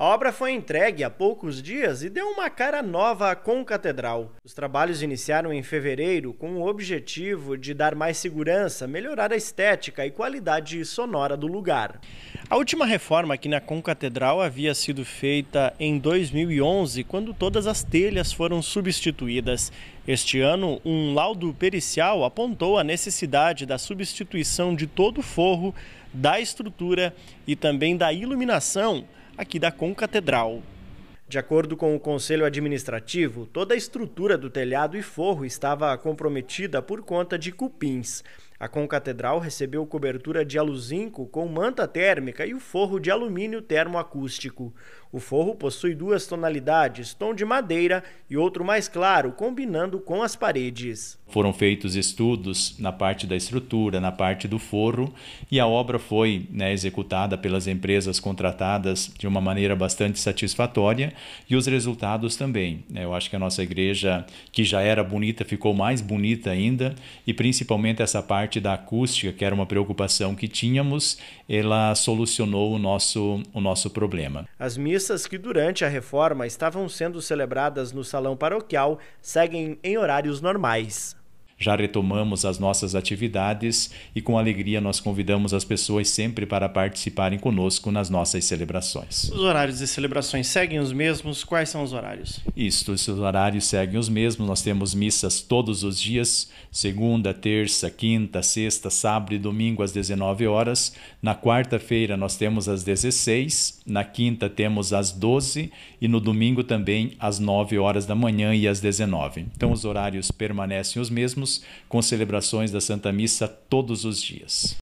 A obra foi entregue há poucos dias e deu uma cara nova à Concatedral. Os trabalhos iniciaram em fevereiro com o objetivo de dar mais segurança, melhorar a estética e qualidade sonora do lugar. A última reforma aqui na Concatedral havia sido feita em 2011, quando todas as telhas foram substituídas. Este ano, um laudo pericial apontou a necessidade da substituição de todo o forro, da estrutura e também da iluminação aqui da Concatedral. De acordo com o Conselho Administrativo, toda a estrutura do telhado e forro estava comprometida por conta de cupins. A Concatedral recebeu cobertura de aluzinco com manta térmica e o forro de alumínio termoacústico. O forro possui duas tonalidades, tom de madeira e outro mais claro, combinando com as paredes. Foram feitos estudos na parte da estrutura, na parte do forro, e a obra foi né, executada pelas empresas contratadas de uma maneira bastante satisfatória e os resultados também. Né. Eu acho que a nossa igreja, que já era bonita, ficou mais bonita ainda, e principalmente essa parte parte da acústica, que era uma preocupação que tínhamos, ela solucionou o nosso, o nosso problema. As missas que durante a reforma estavam sendo celebradas no salão paroquial seguem em horários normais. Já retomamos as nossas atividades e com alegria nós convidamos as pessoas sempre para participarem conosco nas nossas celebrações. Os horários de celebrações seguem os mesmos? Quais são os horários? Isto, os horários seguem os mesmos. Nós temos missas todos os dias, segunda, terça, quinta, sexta, sábado e domingo às 19 horas. Na quarta-feira nós temos às 16, na quinta temos às 12 e no domingo também às 9 horas da manhã e às 19. Então os horários permanecem os mesmos com celebrações da Santa Missa todos os dias.